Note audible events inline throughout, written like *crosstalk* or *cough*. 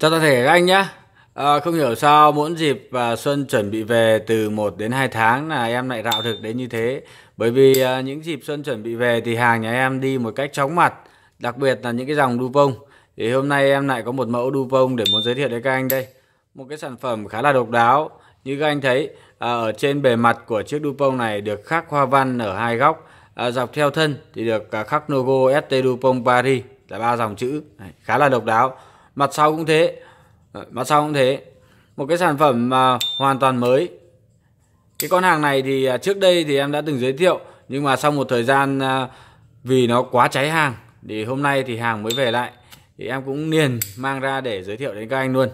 Chào toàn thể các anh nhé. À, ờ, không hiểu sao mỗi dịp và Xuân chuẩn bị về từ 1 đến 2 tháng là em lại rạo thực đến như thế. Bởi vì à, những dịp Xuân chuẩn bị về thì hàng nhà em đi một cách chóng mặt, đặc biệt là những cái dòng Dupont. Thì hôm nay em lại có một mẫu Dupont để muốn giới thiệu đến các anh đây. Một cái sản phẩm khá là độc đáo. Như các anh thấy, à, ở trên bề mặt của chiếc Dupont này được khắc hoa văn ở hai góc. À, dọc theo thân thì được à, khắc logo ST Dupont Paris là ba dòng chữ. khá là độc đáo mặt sau cũng thế mặt sau cũng thế một cái sản phẩm mà hoàn toàn mới cái con hàng này thì à, trước đây thì em đã từng giới thiệu nhưng mà sau một thời gian à, vì nó quá cháy hàng thì hôm nay thì hàng mới về lại thì em cũng liền mang ra để giới thiệu đến các anh luôn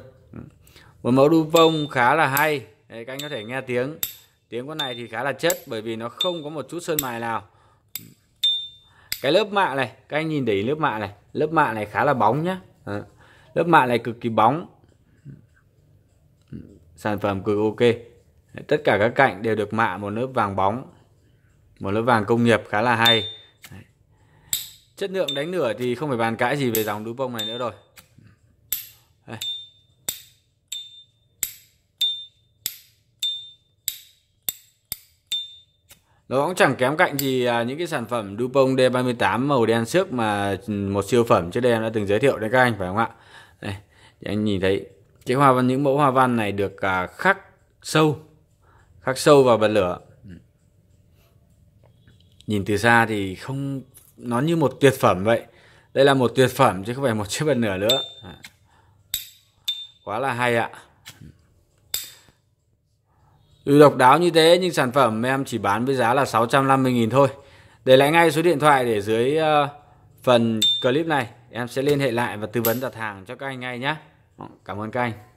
một mẫu đu vông khá là hay các anh có thể nghe tiếng tiếng con này thì khá là chất bởi vì nó không có một chút sơn mài nào cái lớp mạ này các anh nhìn để ý lớp mạ này lớp mạ này khá là bóng nhá lớp mạ này cực kỳ bóng sản phẩm cực ok tất cả các cạnh đều được mạ một lớp vàng bóng một lớp vàng công nghiệp khá là hay chất lượng đánh nửa thì không phải bàn cãi gì về dòng đúp bông này nữa rồi Đây. nó cũng chẳng kém cạnh gì à, những cái sản phẩm Dupont D38 màu đen xước mà một siêu phẩm trước đây em đã từng giới thiệu đến các anh phải không ạ đây thì anh nhìn thấy cái hoa văn những mẫu hoa văn này được à, khắc sâu khắc sâu vào bật lửa nhìn từ xa thì không nó như một tuyệt phẩm vậy đây là một tuyệt phẩm chứ không phải một *laughs* chiếc bật lửa nữa à, quá là hay ạ dù ừ, độc đáo như thế nhưng sản phẩm em chỉ bán với giá là 650.000 thôi để lại ngay số điện thoại để dưới ờ, phần clip này em sẽ liên hệ lại và tư vấn đặt hàng cho các anh ngay nhé cảm ơn các anh